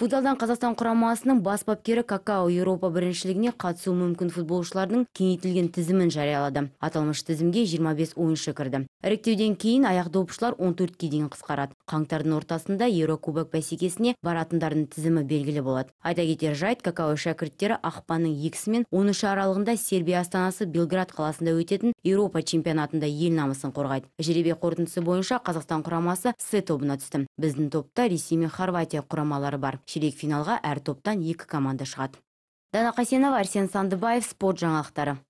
футзалдан қазақстан құрамасының бас бапкері какао еуропа біріншілігіне қатысу мүмкін футболшылардың кеңейтілген тізімін жариялады аталмыш тізімге 25 ойыншы кірді іріктеуден кейін аяқ допшылар 14-ке дейін қысқарады қаңтардың ортасында еурокубок бәсекесіне баратындардың тізімі белгілі болады айта кетер жайт какао шәкірттері ақпанның екісі мен 13 үші аралығында сербия астанасы белград қаласында өтетін еуропа чемпионатында ел намысын қорғайды жеребе қорытындысы бойынша қазақстан құрамасы с тобына түсті біздің топта ресей мен хорватия құрамалары бар ширек финалға әр топтан екі команда шығады дана қасенова арсен сандыбаев спорт жаңалықтары